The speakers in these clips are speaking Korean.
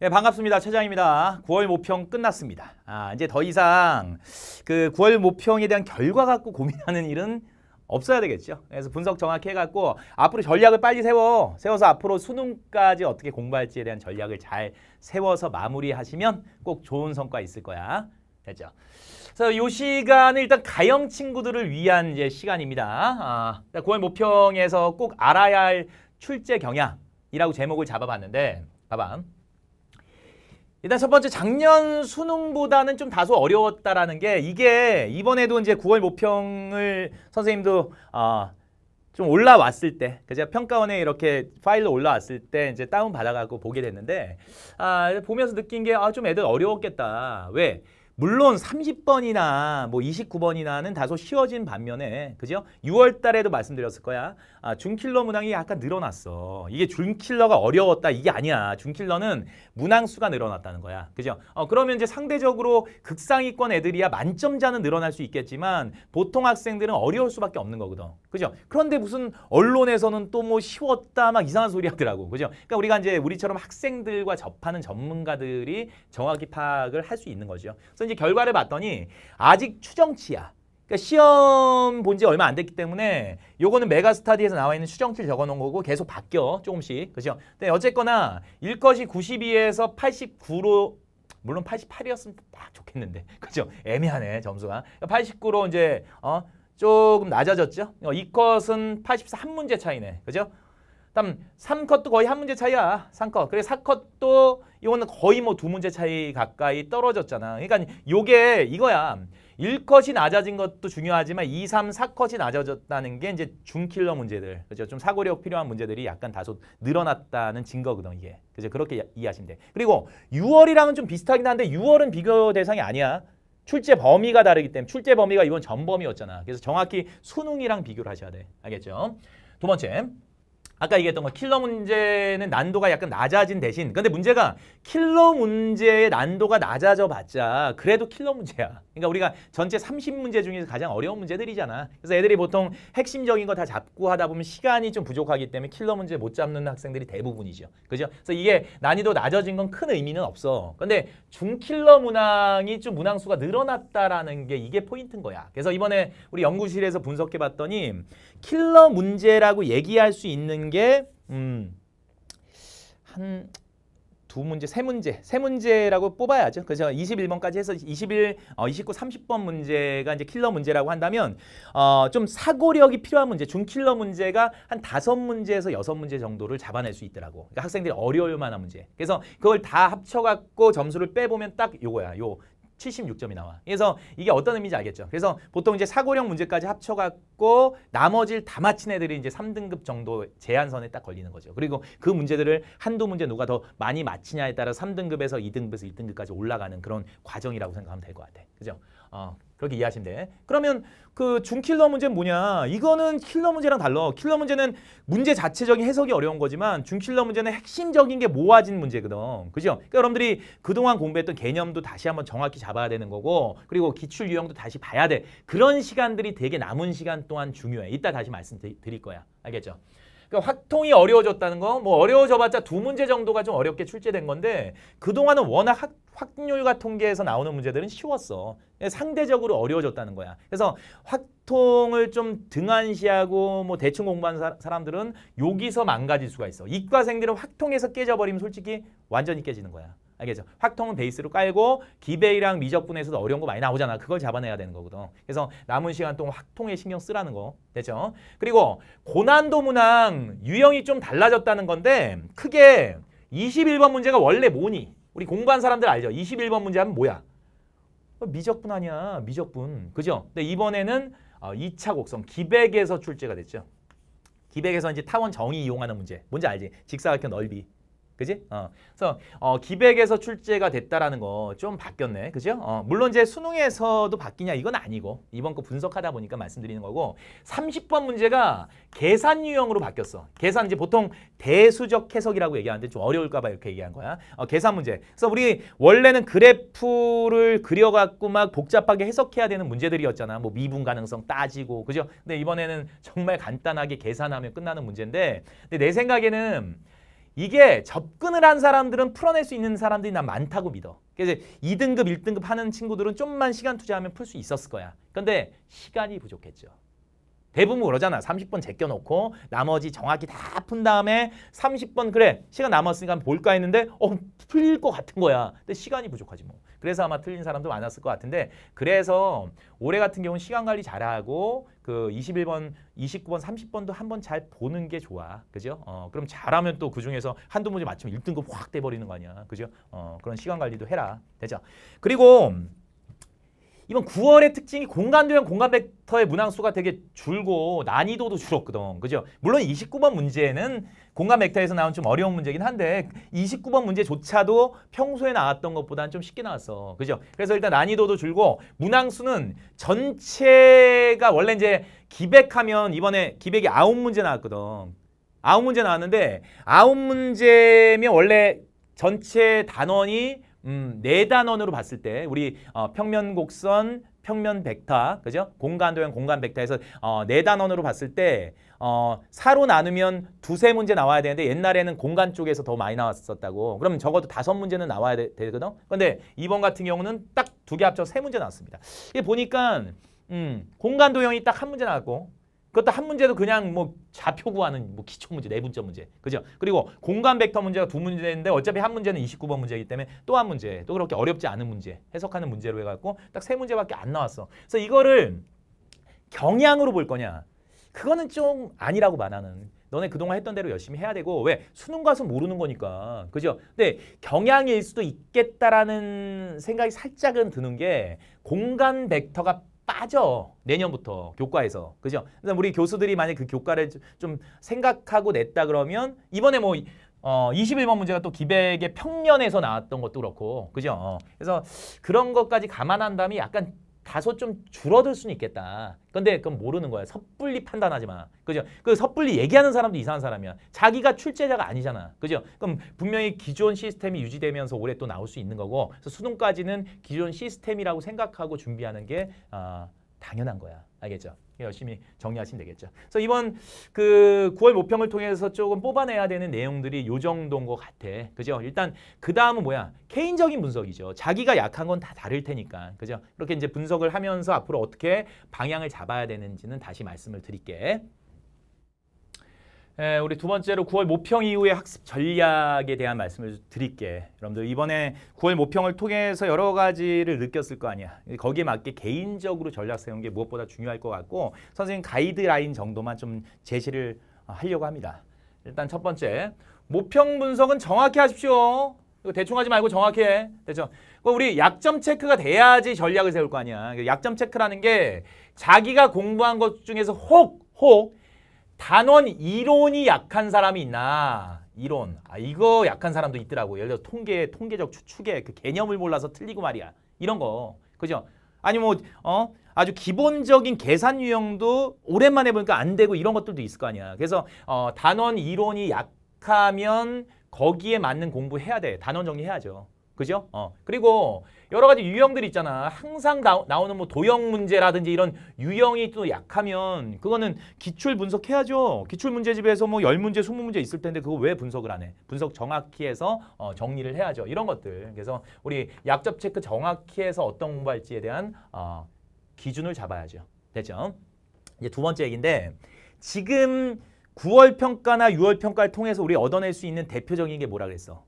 예, 반갑습니다. 최장입니다. 9월 모평 끝났습니다. 아, 이제 더 이상 그 9월 모평에 대한 결과 갖고 고민하는 일은 없어야 되겠죠. 그래서 분석 정확히 해갖고 앞으로 전략을 빨리 세워 세워서 앞으로 수능까지 어떻게 공부할지에 대한 전략을 잘 세워서 마무리하시면 꼭 좋은 성과 있을 거야. 됐죠? 그래서 이 시간은 일단 가형 친구들을 위한 이제 시간입니다. 아, 9월 그러니까 모평에서 꼭 알아야 할 출제 경향이라고 제목을 잡아봤는데 봐봐. 일단 첫 번째 작년 수능보다는 좀 다소 어려웠다라는 게 이게 이번에도 이제 9월 모평을 선생님도 어, 좀 올라왔을 때, 그제 평가원에 이렇게 파일로 올라왔을 때 이제 다운 받아가고 보게 됐는데 아 보면서 느낀 게 아 좀 애들 어려웠겠다. 왜? 물론 30번이나 뭐 29번이나는 다소 쉬워진 반면에 그죠? 6월 달에도 말씀드렸을 거야. 아, 준킬러 문항이 약간 늘어났어. 이게 준킬러가 어려웠다. 이게 아니야. 준킬러는 문항 수가 늘어났다는 거야. 그죠? 어, 그러면 이제 상대적으로 극상위권 애들이야 만점자는 늘어날 수 있겠지만 보통 학생들은 어려울 수밖에 없는 거거든. 그죠? 그런데 무슨 언론에서는 또 뭐 쉬웠다 막 이상한 소리 하더라고. 그죠? 그러니까 우리가 이제 우리처럼 학생들과 접하는 전문가들이 정확히 파악을 할 수 있는 거죠. 그래서 어땠는지 결과를 봤더니 아직 추정치야. 그러니까 시험 본 지 얼마 안 됐기 때문에 요거는 메가스타디에서 나와 있는 추정치를 적어놓은 거고 계속 바뀌어 조금씩. 그죠? 근데 어쨌거나 일것이 92에서 89로 물론 88이었으면 딱 좋겠는데 그죠? 애매하네 점수가. 89로 그러니까 이제 어 조금 낮아졌죠? 이 컷은 84한 문제 차이네. 그죠? 다음 3컷도 거의 한 문제 차이야. 3컷. 그래 4컷도 이거는 거의 뭐 두 문제 차이 가까이 떨어졌잖아. 그러니까 요게 이거야. 1컷이 낮아진 것도 중요하지만 2, 3, 4컷이 낮아졌다는 게 이제 중킬러 문제들. 그죠? 좀 사고력 필요한 문제들이 약간 다소 늘어났다는 증거거든, 이게. 그죠? 그렇게 이해하시면 돼. 그리고 6월이랑은 좀 비슷하긴 한데 6월은 비교 대상이 아니야. 출제 범위가 다르기 때문에 출제 범위가 이번 전범위였잖아. 그래서 정확히 수능이랑 비교를 하셔야 돼. 알겠죠? 두 번째. 아까 얘기했던 거 킬러 문제는 난도가 약간 낮아진 대신 근데 문제가 킬러 문제의 난도가 낮아져 봤자 그래도 킬러 문제야. 그러니까 우리가 전체 30문제 중에서 가장 어려운 문제들이잖아. 그래서 애들이 보통 핵심적인 거 다 잡고 하다 보면 시간이 좀 부족하기 때문에 킬러 문제 못 잡는 학생들이 대부분이죠. 그죠? 그래서 이게 난이도 낮아진 건 큰 의미는 없어. 근데 중킬러 문항이 좀 문항수가 늘어났다라는 게 이게 포인트인 거야. 그래서 이번에 우리 연구실에서 분석해 봤더니 킬러 문제라고 얘기할 수 있는 게 음, 한두 문제, 세 문제, 세 문제라고 뽑아야죠. 그래서 21번까지 해서 21, 어, 29, 30번 문제가 이제 킬러 문제라고 한다면 어, 좀 사고력이 필요한 문제, 준킬러 문제가 한 다섯 문제에서 여섯 문제 정도를 잡아낼 수 있더라고. 그러니까 학생들이 어려울 만한 문제. 그래서 그걸 다 합쳐갖고 점수를 빼보면 딱 요거야. 요 76점이 나와. 그래서 이게 어떤 의미인지 알겠죠. 그래서 보통 이제 사고력 문제까지 합쳐갖고 나머지를 다 마친 애들이 이제 3등급 정도 제한선에 딱 걸리는 거죠. 그리고 그 문제들을 한두 문제 누가 더 많이 마치냐에 따라 3등급에서 2등급에서 1등급까지 올라가는 그런 과정이라고 생각하면 될 것 같아. 그죠? 어, 그렇게 이해하시면 돼. 그러면 그 중킬러 문제는 뭐냐? 이거는 킬러 문제랑 달라 킬러 문제는 문제 자체적인 해석이 어려운 거지만 중킬러 문제는 핵심적인 게 모아진 문제거든. 그죠? 그러니까 여러분들이 그동안 공부했던 개념도 다시 한번 정확히 잡아야 되는 거고 그리고 기출 유형도 다시 봐야 돼. 그런 시간들이 되게 남은 시간 동안 중요해. 이따 다시 말씀드릴 거야. 알겠죠? 그러니까 확통이 어려워졌다는 건 뭐 어려워져봤자 두 문제 정도가 좀 어렵게 출제된 건데 그동안은 워낙 확, 확률과 통계에서 나오는 문제들은 쉬웠어. 상대적으로 어려워졌다는 거야. 그래서 확통을 좀 등한시하고 뭐 대충 공부한 사, 사람들은 여기서 망가질 수가 있어. 이과생들은 확통에서 깨져버리면 솔직히 완전히 깨지는 거야. 알겠죠? 확통은 베이스로 깔고 기베이랑 미적분에서도 어려운 거 많이 나오잖아. 그걸 잡아내야 되는 거거든. 그래서 남은 시간 동안 확통에 신경 쓰라는 거. 됐죠? 그리고 고난도 문항 유형이 좀 달라졌다는 건데 크게 21번 문제가 원래 뭐니? 우리 공부한 사람들 알죠? 21번 문제 하면 뭐야? 어, 미적분 아니야. 미적분. 그죠? 근데 이번에는 2차 어, 곡선 기백에서 출제가 됐죠. 기백에서 이제 타원 정의 이용하는 문제. 뭔지 알지? 직사각형 넓이. 그지? 어. 그래서 어, 기백에서 출제가 됐다라는 거 좀 바뀌었네. 그죠? 어, 물론 이제 수능에서도 바뀌냐 이건 아니고 이번 거 분석하다 보니까 말씀드리는 거고 30번 문제가 계산 유형으로 바뀌었어. 계산 이제 보통 대수적 해석이라고 얘기하는데 좀 어려울까 봐 이렇게 얘기한 거야. 어, 계산 문제. 그래서 우리 원래는 그래프를 그려 갖고 막 복잡하게 해석해야 되는 문제들이었잖아. 뭐 미분 가능성 따지고. 그죠? 근데 이번에는 정말 간단하게 계산하면 끝나는 문제인데 근데 내 생각에는 이게 접근을 한 사람들은 풀어낼 수 있는 사람들이 난 많다고 믿어. 그래서 2등급, 1등급 하는 친구들은 좀만 시간 투자하면 풀 수 있었을 거야. 근데 시간이 부족했죠. 대부분 그러잖아. 30번 제껴놓고 나머지 정확히 다 푼 다음에 30번 그래 시간 남았으니까 볼까 했는데 어 풀릴 것 같은 거야. 근데 시간이 부족하지 뭐. 그래서 아마 틀린 사람도 많았을 것 같은데 그래서 올해 같은 경우는 시간 관리 잘하고 그 21번, 29번, 30번도 한번 잘 보는 게 좋아. 그죠? 어, 그럼 잘하면 또 그중에서 한두 문제 맞추면 1등급 확 돼버리는 거 아니야. 그죠? 어, 그런 시간 관리도 해라. 되죠? 그리고 이번 9월의 특징이 공간도형 공간 벡터의 문항수가 되게 줄고 난이도도 줄었거든. 그죠? 물론 29번 문제는 공간 벡터에서 나온 좀 어려운 문제긴 한데 29번 문제조차도 평소에 나왔던 것보다는 좀 쉽게 나왔어. 그죠? 그래서 일단 난이도도 줄고 문항수는 전체가 원래 이제 기백하면 이번에 기백이 9 문제 나왔거든. 아홉 문제 나왔는데 아홉 문제면 원래 전체 단원이 음, 네 단원으로 봤을 때 우리 어, 평면 곡선, 평면 벡터, 그죠? 공간 도형, 공간 벡터에서 어, 네 단원으로 봤을 때 어, 4로 나누면 두세 문제 나와야 되는데 옛날에는 공간 쪽에서 더 많이 나왔었다고. 그럼 적어도 다섯 문제는 나와야 되, 되거든. 근데 이번 같은 경우는 딱 두 개 합쳐 세 문제 나왔습니다. 이게 보니까 음, 공간 도형이 딱 한 문제 나왔고 그것도 한 문제도 그냥 뭐 좌표 구하는 뭐 기초 문제, 네 문제 문제. 그죠? 그리고 공간 벡터 문제가 두 문제인데 어차피 한 문제는 29번 문제이기 때문에 또 한 문제, 또 그렇게 어렵지 않은 문제, 해석하는 문제로 해갖고 딱 세 문제밖에 안 나왔어. 그래서 이거를 경향으로 볼 거냐. 그거는 좀 아니라고 말하는. 너네 그동안 했던 대로 열심히 해야 되고 왜 수능 가서 모르는 거니까 그죠? 근데 경향일 수도 있겠다라는 생각이 살짝은 드는 게 공간 벡터가 빠져 내년부터 교과에서 그죠? 그래서 우리 교수들이 만약 그 교과를 좀 생각하고 냈다 그러면 이번에 뭐 어, 21번 문제가 또 기백의 평년에서 나왔던 것도 그렇고 그죠? 어, 그래서 그런 것까지 감안한 다음에 약간 다소 좀 줄어들 수는 있겠다. 근데 그건 모르는 거야. 섣불리 판단하지 마. 그죠? 그 섣불리 얘기하는 사람도 이상한 사람이야. 자기가 출제자가 아니잖아. 그죠? 그럼 분명히 기존 시스템이 유지되면서 올해 또 나올 수 있는 거고 그래서 수능까지는 기존 시스템이라고 생각하고 준비하는 게 어, 당연한 거야. 알겠죠? 예, 열심히 정리하시면 되겠죠. 그래서 이번 그 9월 모평을 통해서 조금 뽑아내야 되는 내용들이 요 정도인 것 같아. 그죠? 일단 그 다음은 뭐야? 개인적인 분석이죠. 자기가 약한 건 다 다를 테니까. 그죠? 그렇게 이제 분석을 하면서 앞으로 어떻게 방향을 잡아야 되는지는 다시 말씀을 드릴게. 예, 우리 두 번째로 9월 모평 이후의 학습 전략에 대한 말씀을 드릴게. 여러분들 이번에 9월 모평을 통해서 여러 가지를 느꼈을 거 아니야. 거기에 맞게 개인적으로 전략 세우는 게 무엇보다 중요할 것 같고 선생님 가이드라인 정도만 좀 제시를 하려고 합니다. 일단 첫 번째, 모평 분석은 정확히 하십시오. 이거 대충 하지 말고 정확 해. 대충. 우리 약점 체크가 돼야지 전략을 세울 거 아니야. 그 약점 체크라는 게 자기가 공부한 것 중에서 혹, 혹 단원 이론이 약한 사람이 있나 이론 아 이거 약한 사람도 있더라고 예를 들어 통계 통계적 추측의 그 개념을 몰라서 틀리고 말이야 이런 거 그죠 아니 뭐 어 아주 기본적인 계산 유형도 오랜만에 보니까 안 되고 이런 것들도 있을 거 아니야 그래서 어 단원 이론이 약하면 거기에 맞는 공부해야 돼 단원 정리해야죠 그죠? 어. 그리고 여러 가지 유형들 있잖아. 항상 나, 나오는 뭐 도형 문제라든지 이런 유형이 또 약하면 그거는 기출 분석해야죠. 기출 문제집에서 뭐 열문제 스무 문제 있을 텐데 그거 왜 분석을 안 해? 분석 정확히 해서 어, 정리를 해야죠. 이런 것들. 그래서 우리 약접 체크 정확히 해서 어떤 공부할지에 대한 어, 기준을 잡아야죠. 됐죠? 이제 두 번째 얘기인데 지금 9월 평가나 6월 평가를 통해서 우리 얻어낼 수 있는 대표적인 게 뭐라 그랬어?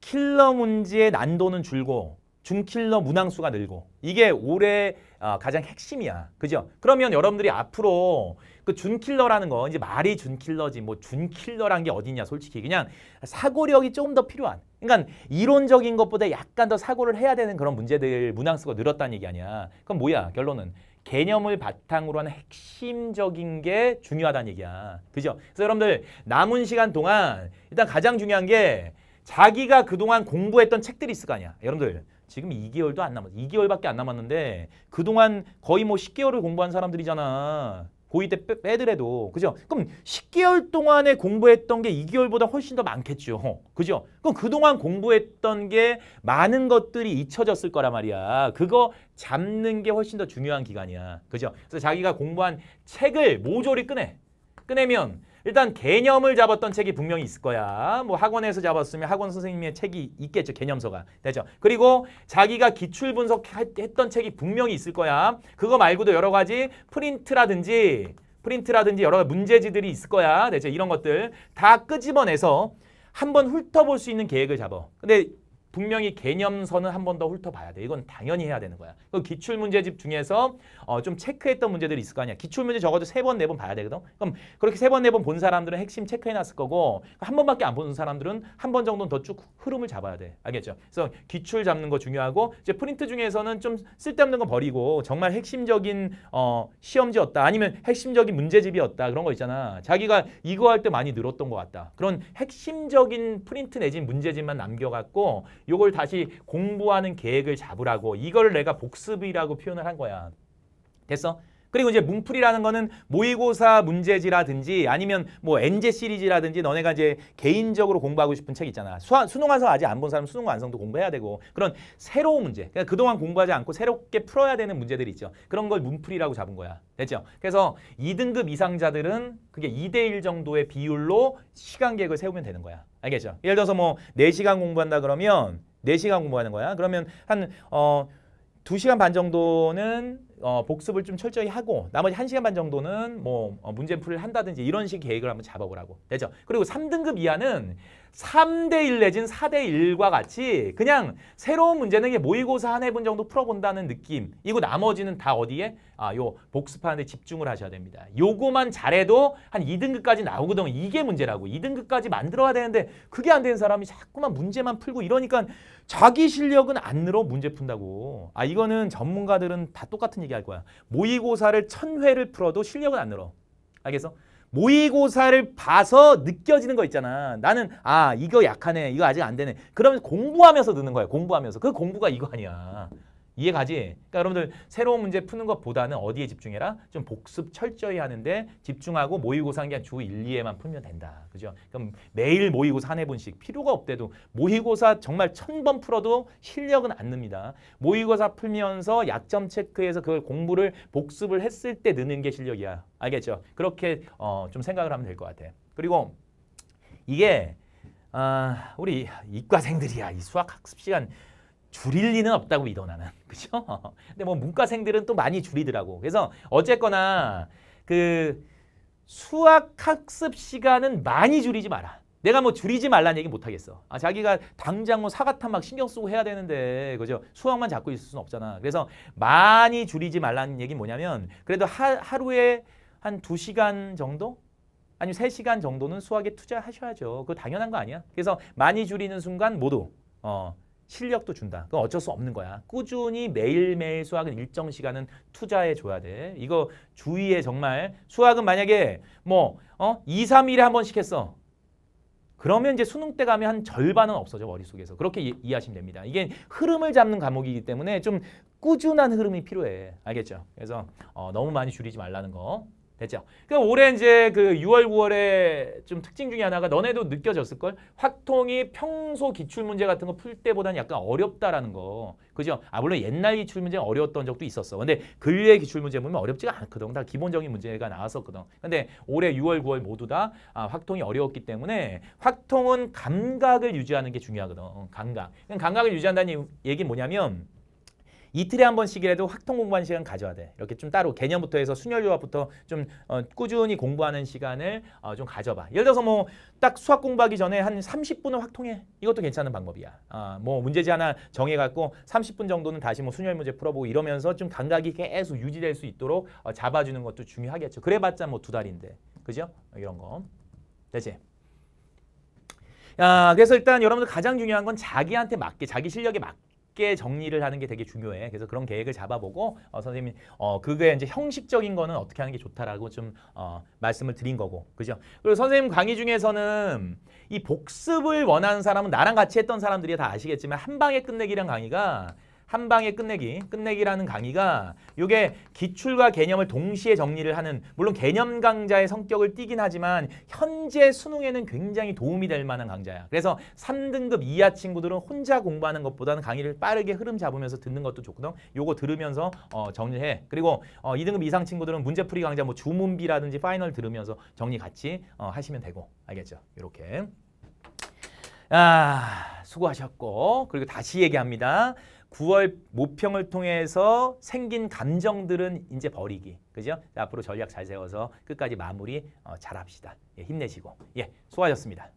킬러 문제의 난도는 줄고 중킬러 문항수가 늘고 이게 올해 어, 가장 핵심이야. 그죠? 그러면 여러분들이 앞으로 그 준킬러라는 거 이제 말이 준킬러지 뭐 준킬러란 게 어디냐 솔직히 그냥 사고력이 조금 더 필요한 그러니까 이론적인 것보다 약간 더 사고를 해야 되는 그런 문제들 문항수가 늘었다는 얘기 아니야. 그럼 뭐야 결론은 개념을 바탕으로 하는 핵심적인 게 중요하다는 얘기야. 그죠? 그래서 여러분들 남은 시간 동안 일단 가장 중요한 게 자기가 그동안 공부했던 책들이 있을 거 아니야. 여러분들 지금 2개월도 안 남았어. 2개월밖에 안 남았는데 그동안 거의 뭐 10개월을 공부한 사람들이잖아. 고2 때 빼, 빼더라도. 그죠? 그럼 10개월 동안에 공부했던 게 2개월보다 훨씬 더 많겠죠. 그죠? 그럼 그동안 공부했던 게 많은 것들이 잊혀졌을 거란 말이야. 그거 잡는 게 훨씬 더 중요한 기간이야. 그죠? 그래서 자기가 공부한 책을 모조리 꺼내. 꺼내면 일단 개념을 잡았던 책이 분명히 있을 거야. 뭐 학원에서 잡았으면 학원 선생님의 책이 있겠죠. 개념서가. 되죠. 그리고 자기가 기출 분석했던 책이 분명히 있을 거야. 그거 말고도 여러 가지 프린트라든지 프린트라든지 여러 가지 문제지들이 있을 거야. 되죠. 이런 것들 다 끄집어내서 한번 훑어볼 수 있는 계획을 잡아. 근데 분명히 개념선은 한번 더 훑어봐야 돼. 이건 당연히 해야 되는 거야. 그 기출문제집 중에서 어, 좀 체크했던 문제들이 있을 거 아니야. 기출문제 적어도 세 번, 네 번 봐야 되거든. 그럼 그렇게 세 번, 네 번 본 사람들은 핵심 체크해놨을 거고 한 번밖에 안 본 사람들은 한 번 정도는 더 쭉 흐름을 잡아야 돼. 알겠죠? 그래서 기출 잡는 거 중요하고 이제 프린트 중에서는 좀 쓸데없는 거 버리고 정말 핵심적인 어, 시험지였다. 아니면 핵심적인 문제집이었다. 그런 거 있잖아. 자기가 이거 할 때 많이 늘었던 것 같다. 그런 핵심적인 프린트 내진 문제집만 남겨갖고 이걸 다시 공부하는 계획을 잡으라고 이걸 내가 복습이라고 표현을 한 거야. 됐어? 그리고 이제 문풀이라는 거는 모의고사 문제지라든지 아니면 뭐 엔제 시리즈라든지 너네가 이제 개인적으로 공부하고 싶은 책 있잖아. 수학, 수능 완성 아직 안 본 사람 수능 완성도 공부해야 되고 그런 새로운 문제. 그러니까 그동안 공부하지 않고 새롭게 풀어야 되는 문제들이 있죠. 그런 걸 문풀이라고 잡은 거야. 됐죠? 그래서 2등급 이상자들은 그게 2대1 정도의 비율로 시간 계획을 세우면 되는 거야. 알겠죠? 예를 들어서 뭐 4시간 공부한다 그러면 4시간 공부하는 거야. 그러면 한 어, 2시간 반 정도는 어, 복습을 좀 철저히 하고 나머지 한시간반 정도는 뭐 어, 문제 풀이를 한다든지 이런 식 계획을 한번 잡아보라고. 되죠? 그리고 3등급 이하는 3대1 내진 4대1과 같이 그냥 새로운 문제는 이게 모의고사 한 해분 정도 풀어본다는 느낌. 이거 나머지는 다 어디에? 아, 요 복습하는 데 집중을 하셔야 됩니다. 요거만 잘해도 한 2등급까지 나오거든. 이게 문제라고. 2등급까지 만들어야 되는데 그게 안 되는 사람이 자꾸만 문제만 풀고 이러니까 자기 실력은 안 늘어 문제 푼다고. 아, 이거는 전문가들은 다 똑같은 얘기 얘기할 거야. 모의고사를 천회를 풀어도 실력은 안 늘어. 알겠어? 모의고사를 봐서 느껴지는 거 있잖아. 나는 아 이거 약하네. 이거 아직 안 되네. 그러면 공부하면서 느는 거야. 공부하면서. 그 공부가 이거 아니야. 이해가지? 그러니까 여러분들 새로운 문제 푸는 것보다는 어디에 집중해라? 좀 복습 철저히 하는데 집중하고 모의고사 한게주 1, 2회만 풀면 된다. 그죠? 그럼 매일 모의고사 한 회분씩 필요가 없대도 모의고사 정말 천 번 풀어도 실력은 안 늡니다. 모의고사 풀면서 약점 체크해서 그걸 공부를 복습을 했을 때 느는 게 실력이야. 알겠죠? 그렇게 어, 좀 생각을 하면 될 것 같아. 그리고 이게 아, 우리 이과생들이야. 이 수학 학습 시간 줄일 리는 없다고 믿어 나는. 그죠? 근데 뭐 문과생들은 또 많이 줄이더라고. 그래서 어쨌거나 그 수학 학습 시간은 많이 줄이지 마라. 내가 뭐 줄이지 말라는 얘기 못 하겠어. 아, 자기가 당장 뭐 사과탄 막 신경 쓰고 해야 되는데, 그죠? 수학만 잡고 있을 수는 없잖아. 그래서 많이 줄이지 말라는 얘기 뭐냐면, 그래도 하, 하루에 한 두시간 정도? 아니면 세시간 정도는 수학에 투자하셔야죠. 그거 당연한 거 아니야? 그래서 많이 줄이는 순간 모두, 어, 실력도 준다. 그건 어쩔 수 없는 거야. 꾸준히 매일매일 수학은 일정 시간은 투자해 줘야 돼. 이거 주위에 정말. 수학은 만약에 뭐 어? 2, 3일에 한 번씩 했어. 그러면 이제 수능 때 가면 한 절반은 없어져 머릿속에서. 그렇게 이, 이해하시면 됩니다. 이게 흐름을 잡는 과목이기 때문에 좀 꾸준한 흐름이 필요해. 알겠죠? 그래서 어, 너무 많이 줄이지 말라는 거. 됐죠. 그 올해 이제 그 6월, 9월에좀 특징 중에 하나가 너네도 느껴졌을걸? 확통이 평소 기출문제 같은 거 풀 때보다는 약간 어렵다라는 거. 그죠? 아, 물론 옛날 기출문제는 어려웠던 적도 있었어. 근데 근래 기출문제 보면 어렵지가 않거든. 다 기본적인 문제가 나왔었거든. 근데 올해 6월, 9월 모두 다 아, 확통이 어려웠기 때문에 확통은 감각을 유지하는 게 중요하거든. 감각. 감각을 유지한다는 얘기는 뭐냐면 이틀에 한 번씩이라도 확통 공부하는 시간 가져야 돼. 이렇게 좀 따로 개념부터 해서 순열 조합부터 좀 어, 꾸준히 공부하는 시간을 어, 좀 가져봐. 예를 들어서 뭐 딱 수학 공부하기 전에 한 30분은 확통해. 이것도 괜찮은 방법이야. 아, 뭐 문제지 하나 정해갖고 30분 정도는 다시 뭐 순열 문제 풀어보고 이러면서 좀 감각이 계속 유지될 수 있도록 어, 잡아주는 것도 중요하겠죠. 그래봤자 뭐 두 달인데. 그죠? 이런 거. 되지? 아, 그래서 일단 여러분들 가장 중요한 건 자기한테 맞게, 자기 실력에 맞게 깊게 정리를 하는 게 되게 중요해. 그래서 그런 계획을 잡아보고 어, 선생님 어, 그게 이제 형식적인 거는 어떻게 하는 게 좋다라고 좀 어, 말씀을 드린 거고. 그죠? 그리고 선생님 강의 중에서는 이 복습을 원하는 사람은 나랑 같이 했던 사람들이 다 아시겠지만 한 방에 끝내기란 강의가 한 방에 끝내기, 끝내기라는 강의가 이게 기출과 개념을 동시에 정리를 하는 물론 개념 강자의 성격을 띠긴 하지만 현재 수능에는 굉장히 도움이 될 만한 강좌야. 그래서 3등급 이하 친구들은 혼자 공부하는 것보다는 강의를 빠르게 흐름 잡으면서 듣는 것도 좋거든. 요거 들으면서 어, 정리해. 그리고 어, 2등급 이상 친구들은 문제풀이 강좌 뭐 주문비라든지 파이널 들으면서 정리 같이 어, 하시면 되고 알겠죠? 이렇게. 아, 수고하셨고 그리고 다시 얘기합니다. 9월 모평을 통해서 생긴 감정들은 이제 버리기. 그죠? 앞으로 전략 잘 세워서 끝까지 마무리 어, 잘 합시다. 예, 힘내시고. 예, 수고하셨습니다.